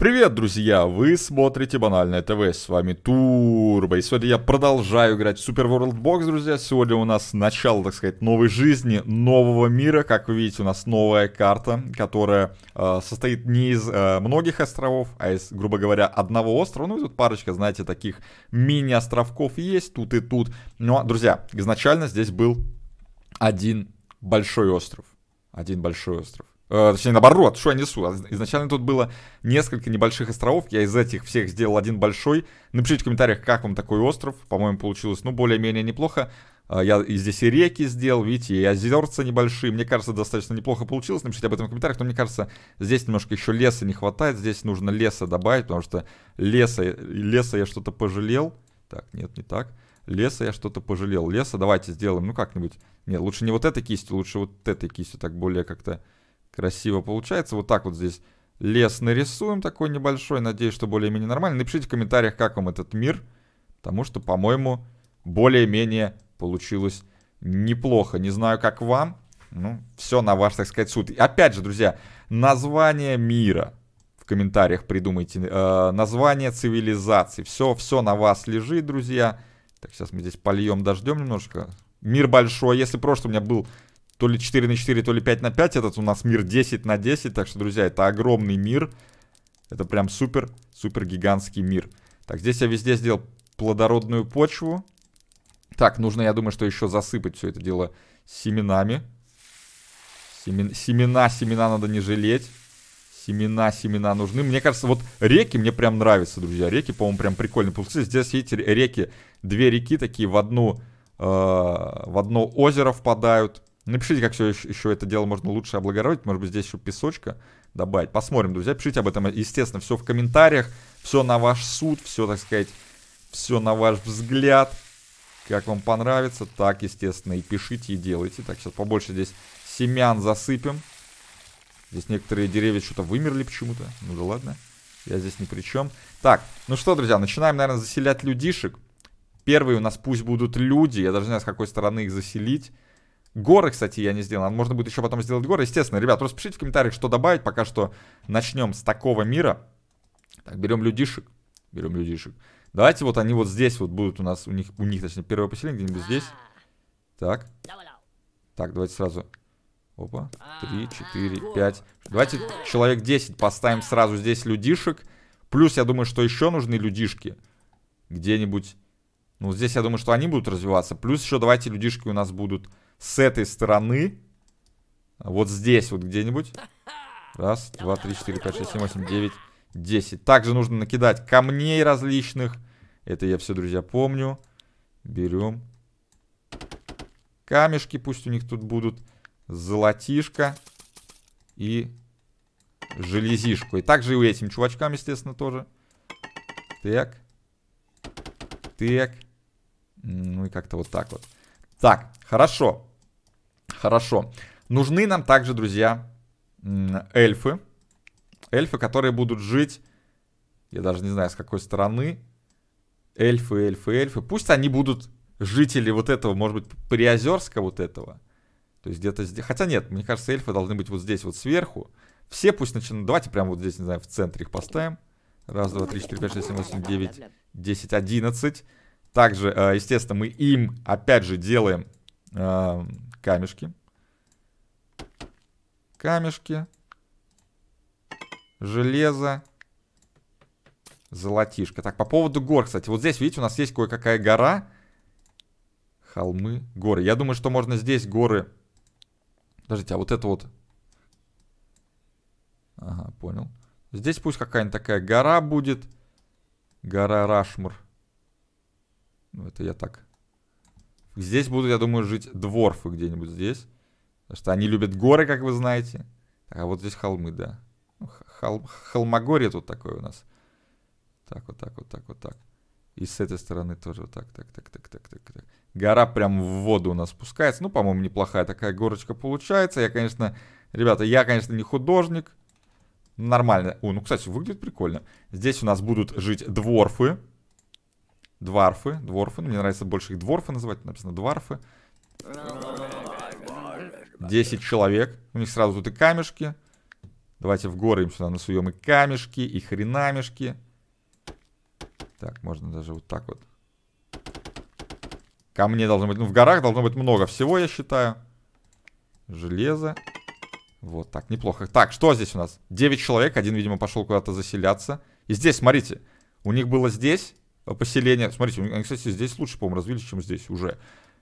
Привет, друзья! Вы смотрите Банальное ТВ, с вами Турбо, и сегодня я продолжаю играть в Super World Box, друзья. Сегодня у нас начало, так сказать, новой жизни, нового мира. Как вы видите, у нас новая карта, которая э, состоит не из э, многих островов, а из, грубо говоря, одного острова. Ну и тут парочка, знаете, таких мини-островков есть тут и тут. Но, ну, а, друзья, изначально здесь был один большой остров. Один большой остров. Э, точнее, наоборот, что я несу? А, изначально тут было несколько небольших островов. Я из этих всех сделал один большой. Напишите в комментариях, как вам такой остров. По-моему, получилось, ну, более-менее неплохо. Э, я и здесь и реки сделал, видите, и озерца небольшие. Мне кажется, достаточно неплохо получилось. Напишите об этом в комментариях. Но мне кажется, здесь немножко еще леса не хватает. Здесь нужно леса добавить, потому что леса, леса я что-то пожалел. Так, нет, не так. Леса я что-то пожалел. Леса давайте сделаем, ну, как-нибудь. Нет, лучше не вот этой кистью, лучше вот этой кистью. Так более как-то красиво получается. Вот так вот здесь лес нарисуем такой небольшой. Надеюсь, что более-менее нормально. Напишите в комментариях, как вам этот мир. Потому что, по-моему, более-менее получилось неплохо. Не знаю, как вам. Ну, все на ваш, так сказать, суд. И опять же, друзья, название мира в комментариях придумайте. Э, название цивилизации. Все, все на вас лежит, друзья. Так, сейчас мы здесь польем дождем немножко. Мир большой. Если прошлый у меня был то ли 4 на 4, то ли 5 на 5. Этот у нас мир 10 на 10. Так что, друзья, это огромный мир. Это прям супер, супер гигантский мир. Так, здесь я везде сделал плодородную почву. Так, нужно, я думаю, что еще засыпать все это дело семенами. Семен, семена, семена надо не жалеть. Семена, семена нужны. Мне кажется, вот реки мне прям нравятся, друзья. Реки, по-моему, прям прикольные Получилось. Здесь, видите, реки, две реки такие в одну, э, в одно озеро впадают. Напишите, как все еще это дело можно лучше облагородить. Может быть, здесь еще песочка добавить. Посмотрим, друзья. Пишите об этом, естественно, все в комментариях. Все на ваш суд, все, так сказать, все на ваш взгляд. Как вам понравится, так, естественно, и пишите, и делайте. Так, сейчас побольше здесь семян засыпем. Здесь некоторые деревья что-то вымерли почему-то. Ну да ладно, я здесь ни при чем. Так, ну что, друзья, начинаем, наверное, заселять людишек. Первые у нас пусть будут люди. Я даже не знаю, с какой стороны их заселить. Горы, кстати, я не сделал. Можно будет еще потом сделать горы. Естественно, ребят, просто пишите в комментариях, что добавить. Пока что начнем с такого мира. Так, берем людишек. Берем людишек. Давайте вот они вот здесь вот будут у нас, у них, у них, точнее, первое поселение где-нибудь здесь. Так. Так, давайте сразу. Опа. Три, четыре, пять. Давайте человек 10 поставим сразу здесь людишек. Плюс, я думаю, что еще нужны людишки. Где-нибудь. Ну, здесь, я думаю, что они будут развиваться. Плюс еще давайте людишки у нас будут с этой стороны. Вот здесь вот где-нибудь. Раз, два, три, четыре, пять, шесть, семь, восемь, девять, десять. Также нужно накидать камней различных. Это я все, друзья, помню. Берем. Камешки пусть у них тут будут. Золотишко. И железишку. И также и у этим чувачкам, естественно, тоже. Так. Так. Ну и как-то вот так вот. Так, хорошо. Хорошо. Нужны нам также, друзья, эльфы. Эльфы, которые будут жить... Я даже не знаю, с какой стороны. Эльфы, эльфы, эльфы. Пусть они будут жители вот этого, может быть, Приозерска вот этого. То есть где-то здесь... Хотя нет, мне кажется, эльфы должны быть вот здесь вот сверху. Все пусть начинают... Давайте прямо вот здесь, не знаю, в центре их поставим. Раз, два, три, четыре, пять, шесть, семь, восемь, девять, десять, одиннадцать. Также, э, естественно, мы им, опять же, делаем э, камешки. Камешки. Железо. Золотишко. Так, по поводу гор, кстати. Вот здесь, видите, у нас есть кое-какая гора. Холмы, горы. Я думаю, что можно здесь горы... Подождите, а вот это вот... Ага, понял. Здесь пусть какая-нибудь такая гора будет. Гора Рашмур. Ну, это я так Здесь будут, я думаю, жить дворфы где-нибудь здесь. Потому что они любят горы, как вы знаете. А вот здесь холмы, да. Ну, хол холмогорье тут такое у нас. Так, вот так, вот так, вот так. И с этой стороны тоже вот так, так, так, так, так, так, так. Гора прям в воду у нас спускается. Ну, по-моему, неплохая такая горочка получается. Я, конечно, ребята, я, конечно, не художник. Нормально. О, ну, кстати, выглядит прикольно. Здесь у нас будут жить дворфы. Дварфы, дворфы. Ну, мне нравится больше их дворфы называть. Написано дворфы. 10 человек. У них сразу тут и камешки. Давайте в горы им сюда насуем и камешки, и хренамешки. Так, можно даже вот так вот. Камней должно быть... Ну, в горах должно быть много всего, я считаю. Железо. Вот так, неплохо. Так, что здесь у нас? 9 человек. Один, видимо, пошел куда-то заселяться. И здесь, смотрите. У них было здесь Э, поселения. Смотрите, они, кстати, здесь лучше, по-моему, развились, чем здесь уже.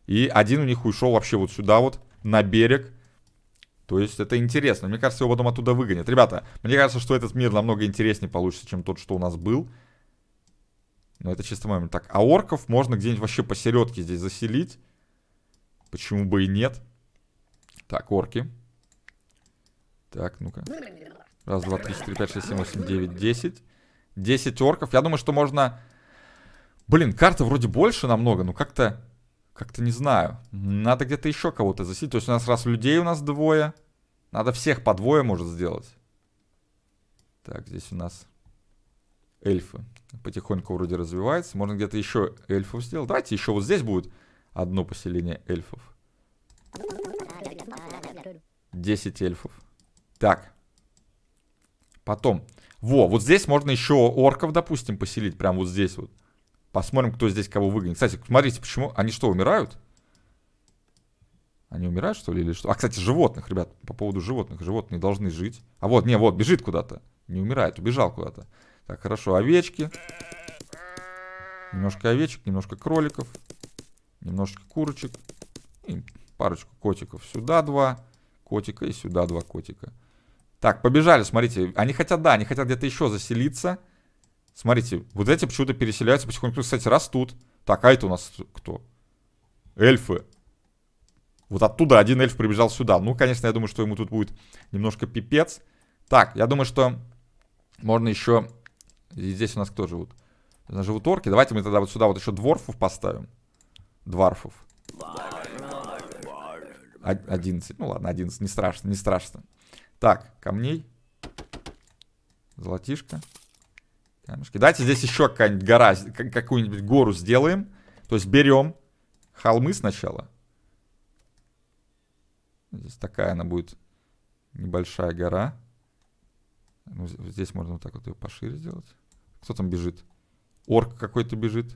И один у них ушел вообще вот сюда вот, на берег. То есть это интересно. Мне кажется, его потом оттуда выгонят. Ребята, мне кажется, что этот мир намного интереснее получится, чем тот, что у нас был. Но это чисто момент. Так, а орков можно где-нибудь вообще посередке здесь заселить. Почему бы и нет? Так, орки. Так, ну-ка. Раз, два, три, четыре, пять, шесть, семь, восемь, девять, десять. Десять орков. Я думаю, что можно Блин, карта вроде больше намного, но как-то... Как-то не знаю. Надо где-то еще кого-то засидеть. То есть у нас раз людей у нас двое. Надо всех по двое, может, сделать. Так, здесь у нас эльфы. Потихоньку вроде развивается. Можно где-то еще эльфов сделать. Давайте еще вот здесь будет одно поселение эльфов. 10 эльфов. Так. Потом. Во, вот здесь можно еще орков, допустим, поселить. Прям вот здесь вот. Посмотрим, кто здесь кого выгонит. Кстати, смотрите, почему... Они что, умирают? Они умирают, что ли, или что? А, кстати, животных, ребят, по поводу животных. Животные должны жить. А вот, не, вот, бежит куда-то. Не умирает, убежал куда-то. Так, хорошо, овечки. Немножко овечек, немножко кроликов. Немножечко курочек. И парочку котиков. Сюда два котика и сюда два котика. Так, побежали, смотрите. Они хотят, да, они хотят где-то еще заселиться. Смотрите, вот эти почему-то переселяются потихоньку. Кстати, растут. Так, а это у нас кто? Эльфы. Вот оттуда один эльф прибежал сюда. Ну, конечно, я думаю, что ему тут будет немножко пипец. Так, я думаю, что можно еще... И здесь у нас кто живут? Живут орки. Давайте мы тогда вот сюда вот еще дворфов поставим. Дворфов. 11. Ну ладно, 11. Не страшно, не страшно. Так, камней. Золотишко. Камешки. Давайте здесь еще какая-нибудь гора, какую-нибудь гору сделаем. То есть берем холмы сначала. Здесь такая она будет небольшая гора. Ну, здесь можно вот так вот ее пошире сделать. Кто там бежит? Орк какой-то бежит.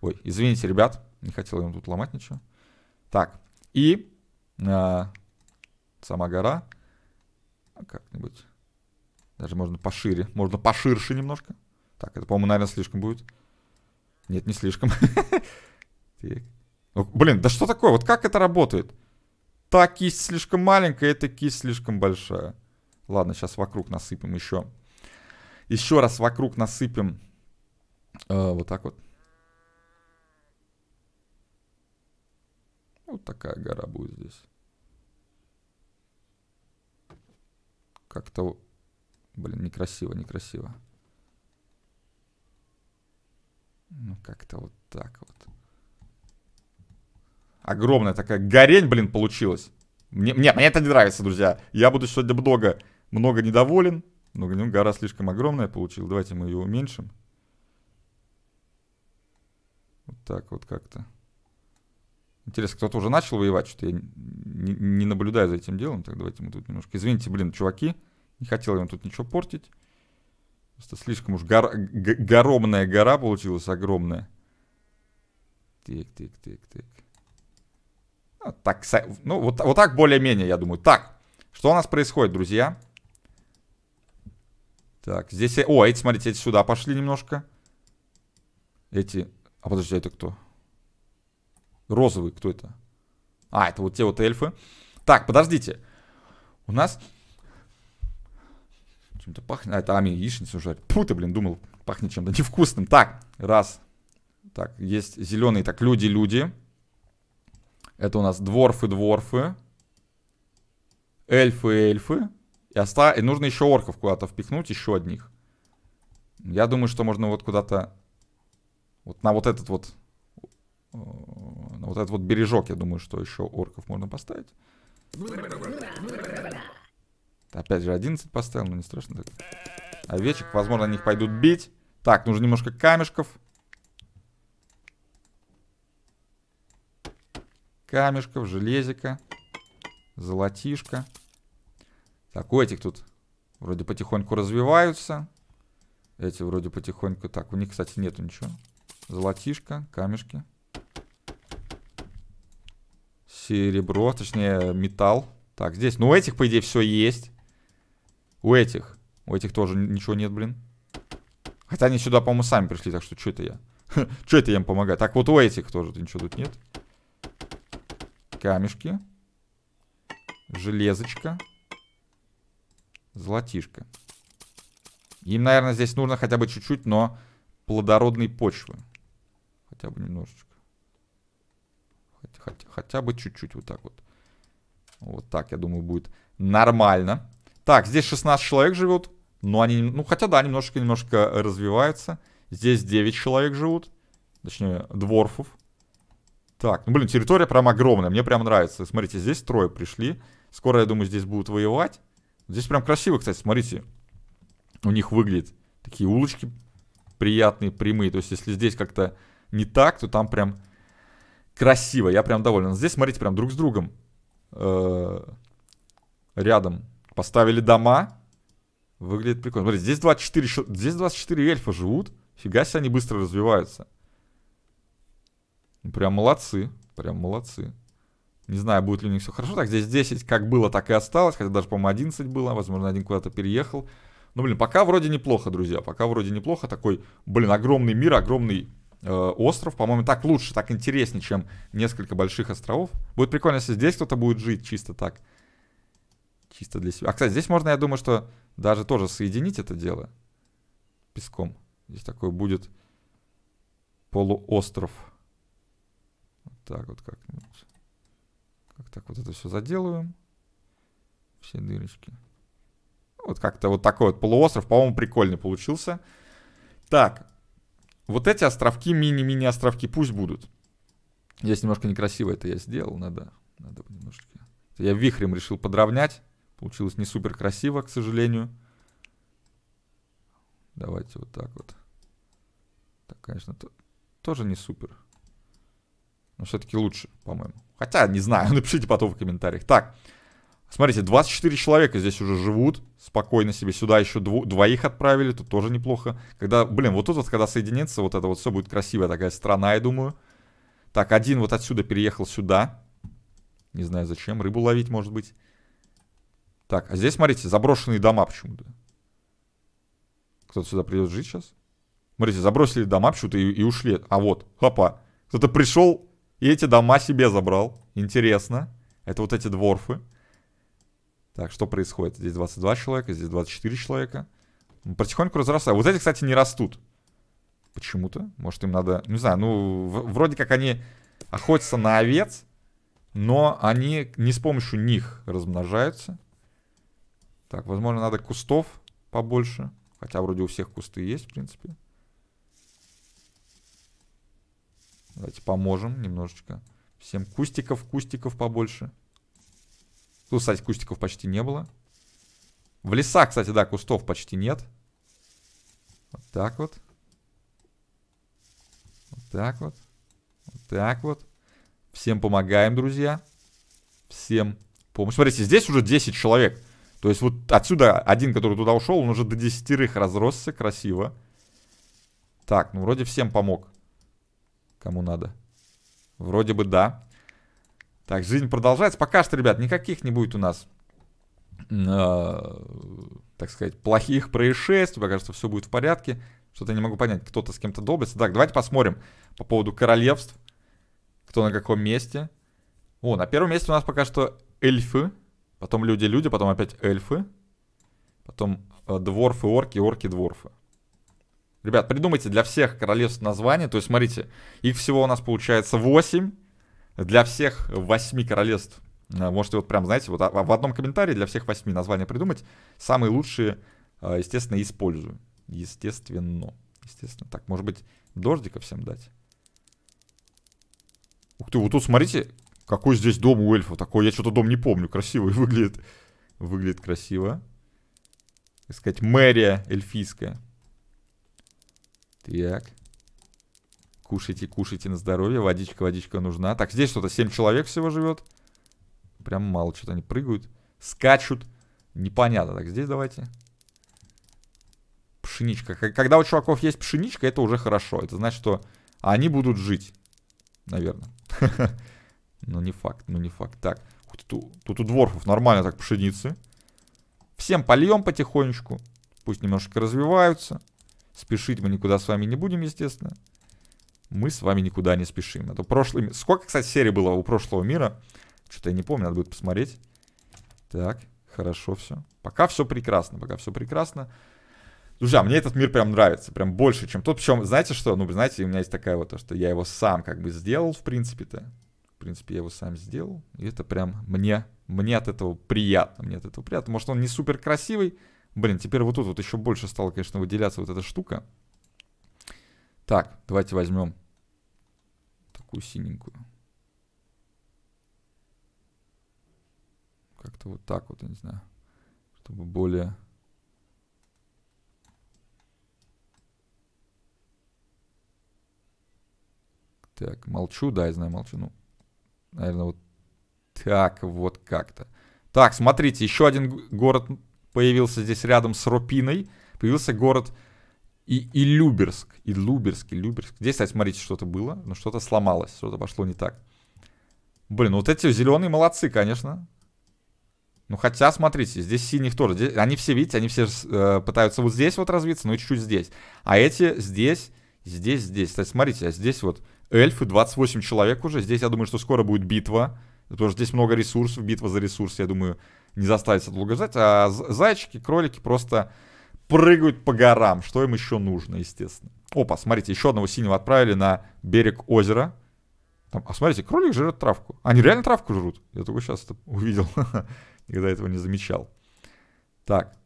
Ой, извините, ребят. Не хотел им тут ломать ничего. Так. И э, сама гора. Как-нибудь. Даже можно пошире. Можно поширше немножко. Так, это, по-моему, наверное, слишком будет. Нет, не слишком. Ну, блин, да что такое? Вот как это работает? Та кисть слишком маленькая, эта кисть слишком большая. Ладно, сейчас вокруг насыпем еще. Еще раз вокруг насыпем. Э, вот так вот. Вот такая гора будет здесь. Как-то... Блин, некрасиво, некрасиво. Ну, как-то вот так вот. Огромная такая горень, блин, получилась. Мне, нет, мне это не нравится, друзья. Я буду сегодня много, много недоволен. Но ну, гора слишком огромная получилась. Давайте мы ее уменьшим. Вот так вот как-то. Интересно, кто-то уже начал воевать? Что-то я не, не наблюдаю за этим делом. Так, давайте мы тут немножко... Извините, блин, чуваки. Не хотел я вам тут ничего портить. Просто слишком уж гор... горомная гора получилась, огромная. Тик тик тик тик. А, ну, так, ну, вот, вот так более-менее, я думаю. Так, что у нас происходит, друзья? Так, здесь... О, эти, смотрите, эти сюда пошли немножко. Эти... А подожди, это кто? Розовый, кто это? А, это вот те вот эльфы. Так, подождите. У нас чем-то пахнет. А, это ами яичницу жарить. Пу, ты, блин, думал, пахнет чем-то невкусным. Так, раз. Так, есть зеленые, Так, люди-люди. Это у нас дворфы-дворфы. Эльфы-эльфы. И, оста... и нужно еще орков куда-то впихнуть, еще одних. Я думаю, что можно вот куда-то... Вот на вот этот вот... Э, на вот этот вот бережок, я думаю, что еще орков можно поставить. Опять же 11 поставил, но ну, не страшно так. Овечек, возможно, на них пойдут бить. Так, нужно немножко камешков. Камешков, железика, золотишко. Так, у этих тут вроде потихоньку развиваются. Эти вроде потихоньку... Так, у них, кстати, нету ничего. Золотишко, камешки. Серебро, точнее, металл. Так, здесь... Ну, у этих, по идее, все есть. У этих. У этих тоже ничего нет, блин. Хотя они сюда, по-моему, сами пришли, так что что это я? что это я им помогаю? Так, вот у этих тоже -то ничего тут нет. Камешки. Железочка. Золотишко. Им, наверное, здесь нужно хотя бы чуть-чуть, но плодородной почвы. Хотя бы немножечко. Хотя, хотя, хотя бы чуть-чуть вот так вот. Вот так, я думаю, будет нормально. Так, здесь 16 человек живут. но они, ну, хотя да, немножко-немножко развиваются. Здесь 9 человек живут. Точнее, дворфов. Так, ну, блин, территория прям огромная. Мне прям нравится. Смотрите, здесь трое пришли. Скоро, я думаю, здесь будут воевать. Здесь прям красиво, кстати, смотрите. У них выглядят такие улочки приятные, прямые. То есть, если здесь как-то не так, то там прям красиво. Я прям доволен. Здесь, смотрите, прям друг с другом. Э, рядом Поставили дома. Выглядит прикольно. Смотри, здесь 24, здесь 24 эльфа живут. Фига себе, они быстро развиваются. Ну, прям молодцы. Прям молодцы. Не знаю, будет ли у них все хорошо. Так, здесь 10 как было, так и осталось. Хотя даже, по-моему, 11 было. Возможно, один куда-то переехал. Ну блин, пока вроде неплохо, друзья. Пока вроде неплохо. Такой, блин, огромный мир, огромный э, остров. По-моему, так лучше, так интереснее, чем несколько больших островов. Будет прикольно, если здесь кто-то будет жить чисто так. Чисто для себя. А, кстати, здесь можно, я думаю, что даже тоже соединить это дело песком. Здесь такой будет полуостров. Вот так вот как-нибудь. Как так вот это все заделываем. Все дырочки. Ну, вот как-то вот такой вот полуостров, по-моему, прикольный получился. Так, вот эти островки, мини-мини островки, пусть будут. Здесь немножко некрасиво это я сделал, надо, надо немножечко. Я вихрем решил подровнять. Получилось не супер красиво, к сожалению. Давайте вот так вот. Так, конечно, то, тоже не супер. Но все-таки лучше, по-моему. Хотя, не знаю, напишите потом в комментариях. Так, смотрите, 24 человека здесь уже живут. Спокойно себе. Сюда еще дво двоих отправили, тут тоже неплохо. Когда, блин, вот тут вот, когда соединится, вот это вот все будет красивая такая страна, я думаю. Так, один вот отсюда переехал сюда. Не знаю зачем, рыбу ловить, может быть. Так, а здесь, смотрите, заброшенные дома почему-то. Кто-то сюда придет жить сейчас? Смотрите, забросили дома почему-то и, и ушли. А вот, хопа. Кто-то пришел и эти дома себе забрал. Интересно. Это вот эти дворфы. Так, что происходит? Здесь 22 человека, здесь 24 человека. Потихоньку разрастаю. Вот эти, кстати, не растут. Почему-то. Может, им надо... Не знаю, ну, вроде как они охотятся на овец, но они не с помощью них размножаются. Так, возможно, надо кустов побольше. Хотя вроде у всех кусты есть, в принципе. Давайте поможем немножечко. Всем кустиков, кустиков побольше. Тут, кстати, кустиков почти не было. В лесах, кстати, да, кустов почти нет. Вот так вот. Вот так вот. Вот так вот. Всем помогаем, друзья. Всем помощь. Смотрите, здесь уже 10 человек. То есть вот отсюда один, который туда ушел, он уже до десятерых разросся красиво. Так, ну вроде всем помог. Кому надо. Вроде бы да. Так, жизнь продолжается. Пока что, ребят, никаких не будет у нас, э, так сказать, плохих происшествий. Пока что все будет в порядке. Что-то не могу понять, кто-то с кем-то долбится. Так, давайте посмотрим по поводу королевств. Кто на каком месте. О, на первом месте у нас пока что эльфы. Потом люди-люди, потом опять эльфы. Потом э, дворфы-орки, орки-дворфы. Ребят, придумайте для всех королевств название. То есть, смотрите, их всего у нас получается 8. Для всех 8 королевств. Э, можете вот прям, знаете, вот а, в одном комментарии для всех 8 названия придумать. Самые лучшие, э, естественно, использую. Естественно. Естественно. Так, может быть, дождика всем дать? Ух ты, вот тут смотрите, какой здесь дом у эльфа? Такой я что-то дом не помню. Красивый выглядит. Выглядит красиво. Так сказать, мэрия эльфийская. Так. Кушайте, кушайте на здоровье. Водичка, водичка нужна. Так, здесь что-то 7 человек всего живет. Прям мало что-то они прыгают. Скачут. Непонятно. Так, здесь давайте. Пшеничка. Когда у чуваков есть пшеничка, это уже хорошо. Это значит, что они будут жить. Наверное. Ну не факт, ну не факт. Так, тут, у дворфов нормально так пшеницы. Всем польем потихонечку. Пусть немножко развиваются. Спешить мы никуда с вами не будем, естественно. Мы с вами никуда не спешим. Это а прошлый... Сколько, кстати, серий было у прошлого мира? Что-то я не помню, надо будет посмотреть. Так, хорошо все. Пока все прекрасно, пока все прекрасно. Друзья, мне этот мир прям нравится, прям больше, чем тот. Причем, знаете что? Ну, знаете, у меня есть такая вот, то, что я его сам как бы сделал, в принципе-то принципе, я его сам сделал. И это прям мне, мне от этого приятно. Мне от этого приятно. Может, он не супер красивый. Блин, теперь вот тут вот еще больше стала, конечно, выделяться вот эта штука. Так, давайте возьмем такую синенькую. Как-то вот так вот, я не знаю. Чтобы более... Так, молчу, да, я знаю, молчу. Ну, Наверное, вот так вот как-то. Так, смотрите, еще один город появился здесь рядом с Ропиной. Появился город и Илюберск. Илюберск, Илюберск. Здесь, кстати, смотрите, что-то было, но что-то сломалось, что-то пошло не так. Блин, ну вот эти зеленые молодцы, конечно. Ну, хотя, смотрите, здесь синих тоже. Здесь, они все, видите, они все э, пытаются вот здесь вот развиться, ну и чуть-чуть здесь. А эти здесь, здесь, здесь. Кстати, смотрите, а здесь вот эльфы, 28 человек уже. Здесь, я думаю, что скоро будет битва. Потому что здесь много ресурсов, битва за ресурсы, я думаю, не заставится долго ждать. А зайчики, кролики просто прыгают по горам, что им еще нужно, естественно. Опа, смотрите, еще одного синего отправили на берег озера. Там, а смотрите, кролик жрет травку. Они реально травку жрут. Я только сейчас это увидел. Никогда этого не замечал. Так.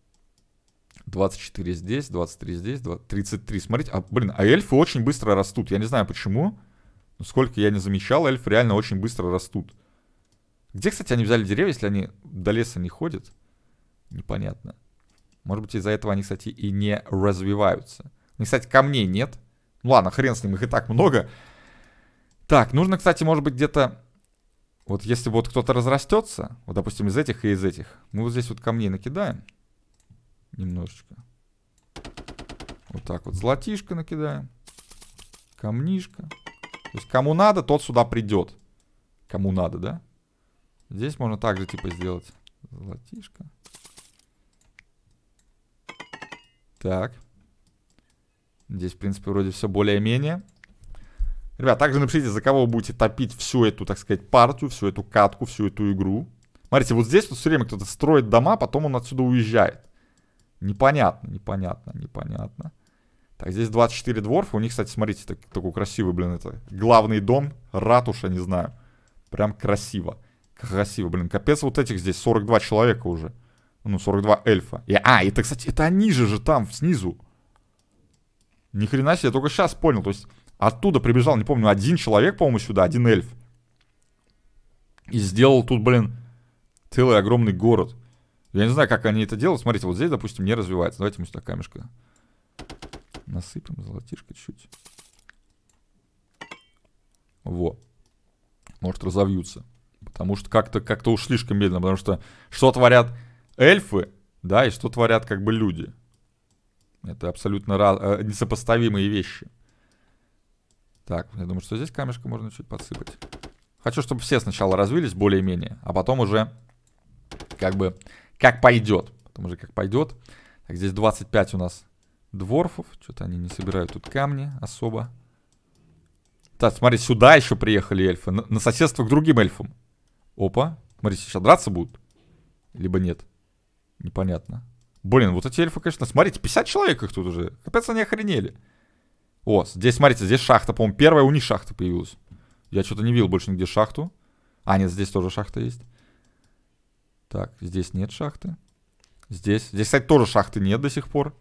24 здесь, 23 здесь, 20, 33. Смотрите, а, блин, а эльфы очень быстро растут. Я не знаю почему. Ну, сколько я не замечал, эльфы реально очень быстро растут. Где, кстати, они взяли деревья, если они до леса не ходят? Непонятно. Может быть, из-за этого они, кстати, и не развиваются. Ну, и, кстати, камней нет. Ну ладно, хрен с ним, их и так много. Так, нужно, кстати, может быть, где-то... Вот если вот кто-то разрастется, вот, допустим, из этих и из этих, мы вот здесь вот камней накидаем. Немножечко. Вот так вот золотишко накидаем. Камнишко. То есть кому надо, тот сюда придет. Кому надо, да? Здесь можно также типа сделать. Золотишко. Так. Здесь, в принципе, вроде все более-менее. Ребят, также напишите, за кого вы будете топить всю эту, так сказать, партию, всю эту катку, всю эту игру. Смотрите, вот здесь вот все время кто-то строит дома, потом он отсюда уезжает. Непонятно, непонятно, непонятно. Так, здесь 24 дворфа. У них, кстати, смотрите, так, такой красивый, блин, это главный дом, ратуша, не знаю. Прям красиво. Красиво, блин. Капец, вот этих здесь 42 человека уже. Ну, 42 эльфа. И, а, это, кстати, это они же же там, снизу. Ни хрена себе, я только сейчас понял. То есть, оттуда прибежал, не помню, один человек, по-моему, сюда, один эльф. И сделал тут, блин, целый огромный город. Я не знаю, как они это делают. Смотрите, вот здесь, допустим, не развивается. Давайте мы сюда камешка Насыпем золотишко чуть. чуть Во. Может разовьются. Потому что как-то как уж слишком медленно. Потому что что творят эльфы, да, и что творят как бы люди. Это абсолютно раз... Э, несопоставимые вещи. Так, я думаю, что здесь камешка можно чуть подсыпать. Хочу, чтобы все сначала развились более-менее, а потом уже как бы как пойдет. Потом уже как пойдет. Так, здесь 25 у нас дворфов. Что-то они не собирают тут камни особо. Так, смотри, сюда еще приехали эльфы. На, на соседство к другим эльфам. Опа. Смотри, сейчас драться будут. Либо нет. Непонятно. Блин, вот эти эльфы, конечно... Смотрите, 50 человек их тут уже. Капец, они охренели. О, здесь, смотрите, здесь шахта, по-моему, первая у них шахта появилась. Я что-то не видел больше нигде шахту. А, нет, здесь тоже шахта есть. Так, здесь нет шахты. Здесь. Здесь, кстати, тоже шахты нет до сих пор.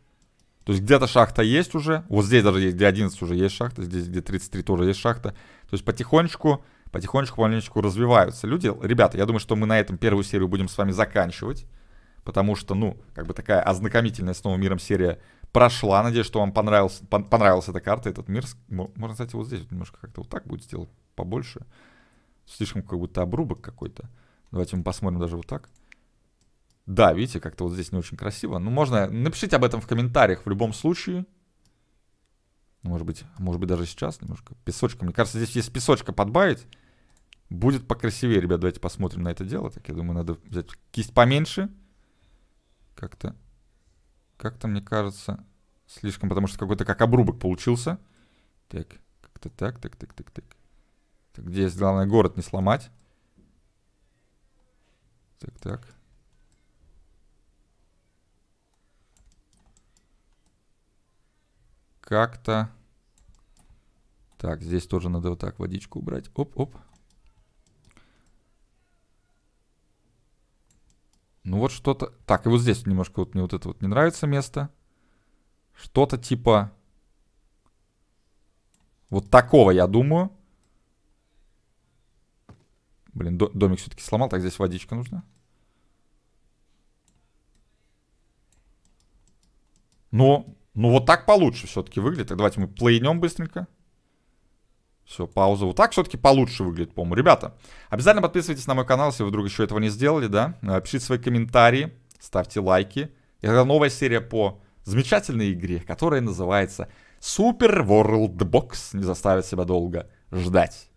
То есть где-то шахта есть уже. Вот здесь даже есть, где 11 уже есть шахта. Здесь, где 33 тоже есть шахта. То есть потихонечку, потихонечку, потихонечку развиваются люди. Ребята, я думаю, что мы на этом первую серию будем с вами заканчивать. Потому что, ну, как бы такая ознакомительная с новым миром серия прошла. Надеюсь, что вам понравился, пон понравилась эта карта, этот мир. Можно, кстати, вот здесь немножко как-то вот так будет сделать побольше. Слишком как будто обрубок какой-то. Давайте мы посмотрим даже вот так. Да, видите, как-то вот здесь не очень красиво. Ну, можно... Напишите об этом в комментариях в любом случае. Может быть, может быть даже сейчас немножко. Песочка. Мне кажется, здесь есть песочка подбавить. Будет покрасивее, ребят. Давайте посмотрим на это дело. Так, я думаю, надо взять кисть поменьше. Как-то... Как-то, мне кажется, слишком, потому что какой-то как обрубок получился. Так, как-то так, так, так, так, так. Так, здесь главное город не сломать. Так, так. как-то... Так, здесь тоже надо вот так водичку убрать. Оп-оп. Ну вот что-то... Так, и вот здесь немножко вот мне вот это вот не нравится место. Что-то типа... Вот такого, я думаю. Блин, домик все-таки сломал. Так, здесь водичка нужна. Но ну, вот так получше все-таки выглядит. Так, давайте мы плейнем быстренько. Все, пауза. Вот так все-таки получше выглядит, по-моему. Ребята, обязательно подписывайтесь на мой канал, если вы вдруг еще этого не сделали, да. Э, пишите свои комментарии, ставьте лайки. Это новая серия по замечательной игре, которая называется Super World Box. Не заставит себя долго ждать.